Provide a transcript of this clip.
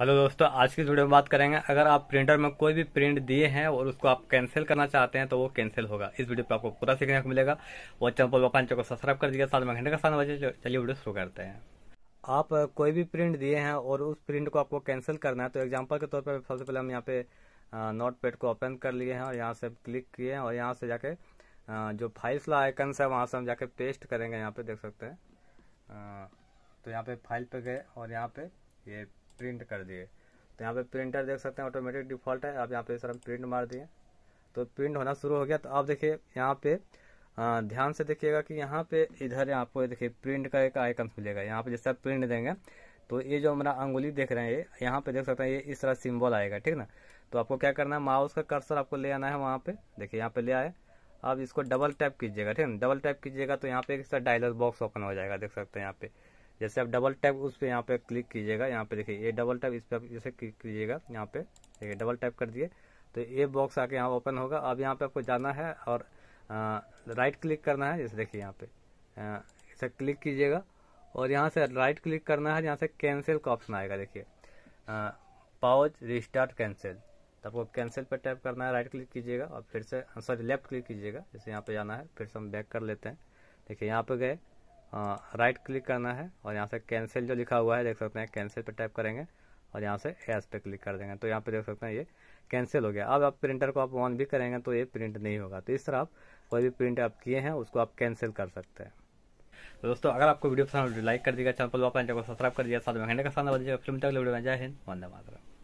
hello दोस्तों आज की वीडियो में बात करेंगे अगर आप प्रिंटर में कोई भी प्रिंट दिए हैं और उसको आप कैंसिल करना चाहते हैं तो वो कैंसिल होगा इस वीडियो पर आपको पूरा सीखने को मिलेगा वो चंपल वकान को सब्सक्राइब कर दिया साथ में घंटे का साथ बजे चलिए वीडियो शुरू करते हैं आप कोई भी प्रिंट दिए हैं और उस प्रिंट को आपको कैंसिल करना है तो एग्जाम्पल के तौर पर सबसे पहले हम यहाँ पे नोट पेड को ओपन कर लिए हैं और यहाँ से क्लिक किए हैं और यहाँ से जाके जो फाइल्स वाला आइकन्स है वहाँ से हम जाके पेस्ट करेंगे यहाँ पे देख सकते हैं तो यहाँ पे फाइल पे गए और यहाँ पे ये प्रिंट कर दिए तो यहाँ पे प्रिंटर देख सकते हैं ऑटोमेटिक डिफॉल्ट है आप यहाँ पे सर हम प्रिंट मार दिए तो प्रिंट होना शुरू हो गया तो आप देखिए यहाँ पे आ, ध्यान से देखिएगा कि यहाँ पे इधर आपको देखिए प्रिंट का एक आइकन मिलेगा यहाँ पे जैसे आप प्रिंट देंगे तो ये जो हमारा अंगुली देख रहे हैं ये यहाँ पे देख सकते हैं ये इस तरह सिंबल आएगा ठीक ना तो आपको क्या करना है माउस का कर्सर आपको ले आना है वहाँ पे देखिए यहाँ पे ले आए आप इसको डबल टैप कीजिएगा ठीक है डबल टैप कीजिएगा तो यहाँ पे एक डायलर बॉक्स ओपन हो जाएगा देख सकते हैं यहाँ पे जैसे आप डबल टैप उस पर यहाँ पे क्लिक कीजिएगा यहाँ पे देखिए ये डबल टैप इस पर आप जैसे क्लिक कीजिएगा यहाँ पे देखिए डबल टैप कर दिए तो ये बॉक्स आके यहाँ ओपन होगा अब यहाँ पे आपको जाना है और आ, राइट क्लिक करना है जैसे देखिए यहाँ पे इसे क्लिक कीजिएगा और यहाँ से राइट क्लिक करना है यहाँ से कैंसिल का ऑप्शन आएगा देखिए पाउच रिस्टार्ट कैंसिल तो आपको कैंसिल पर टैप करना है राइट क्लिक कीजिएगा और फिर से सॉरी लेफ्ट क्लिक कीजिएगा जैसे यहाँ पे जाना है फिर से हम बैक कर लेते हैं देखिए यहाँ पे गए राइट क्लिक करना है और यहाँ से कैंसिल जो लिखा हुआ है देख सकते हैं कैंसिल पर टाइप करेंगे और यहाँ से एस पे क्लिक कर देंगे तो यहाँ पे देख सकते हैं ये कैंसिल हो गया अब आप प्रिंटर को आप ऑन भी करेंगे तो ये प्रिंट नहीं होगा तो इस तरह आप कोई भी प्रिंट आप किए हैं उसको आप कैंसिल कर सकते हैं तो दोस्तों अगर आपको वीडियो पसंद लाइक तो कर दिएगा चैनल पर को सब्सक्राइब कर दिया साथ में घंटे का साथ फिल्म तक वीडियो में जय हिंद वंदे मातरम